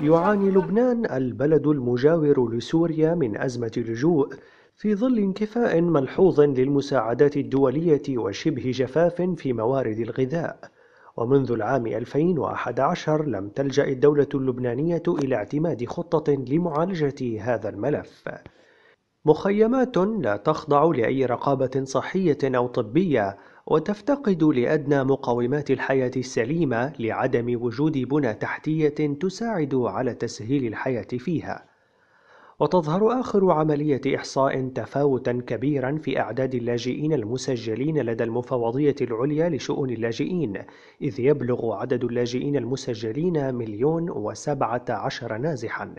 يعاني لبنان البلد المجاور لسوريا من أزمة لجوء في ظل انكفاء ملحوظ للمساعدات الدولية وشبه جفاف في موارد الغذاء ومنذ العام 2011 لم تلجأ الدولة اللبنانية إلى اعتماد خطة لمعالجة هذا الملف مخيمات لا تخضع لأي رقابة صحية أو طبية وتفتقد لأدنى مقومات الحياة السليمة لعدم وجود بنى تحتية تساعد على تسهيل الحياة فيها وتظهر آخر عملية إحصاء تفاوتا كبيرا في أعداد اللاجئين المسجلين لدى المفوضية العليا لشؤون اللاجئين إذ يبلغ عدد اللاجئين المسجلين مليون وسبعة عشر نازحاً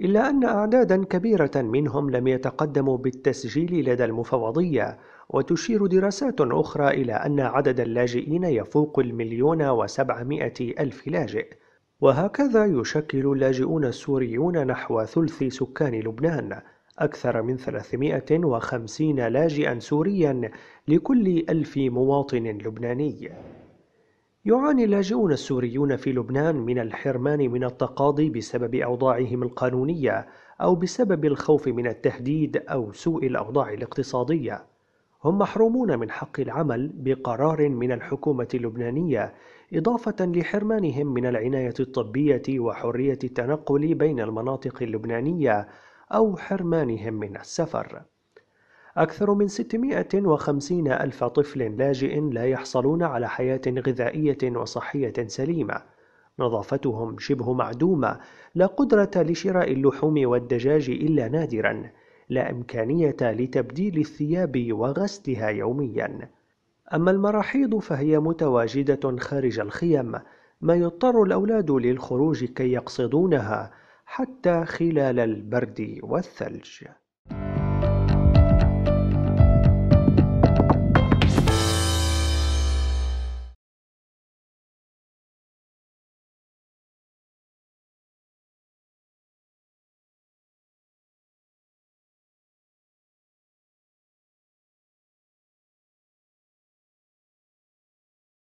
إلا أن أعدادا كبيرة منهم لم يتقدموا بالتسجيل لدى المفوضية وتشير دراسات أخرى إلى أن عدد اللاجئين يفوق المليون وسبعمائة ألف لاجئ وهكذا يشكل اللاجئون السوريون نحو ثلث سكان لبنان أكثر من 350 لاجئا سوريا لكل ألف مواطن لبناني يعاني اللاجئون السوريون في لبنان من الحرمان من التقاضي بسبب أوضاعهم القانونية أو بسبب الخوف من التهديد أو سوء الأوضاع الاقتصادية هم محرومون من حق العمل بقرار من الحكومة اللبنانية إضافة لحرمانهم من العناية الطبية وحرية التنقل بين المناطق اللبنانية أو حرمانهم من السفر أكثر من 650 ألف طفل لاجئ لا يحصلون على حياة غذائية وصحية سليمة نظافتهم شبه معدومة لا قدرة لشراء اللحوم والدجاج إلا نادرا لا إمكانية لتبديل الثياب وغسلها يوميا أما المراحيض فهي متواجدة خارج الخيم ما يضطر الأولاد للخروج كي يقصدونها حتى خلال البرد والثلج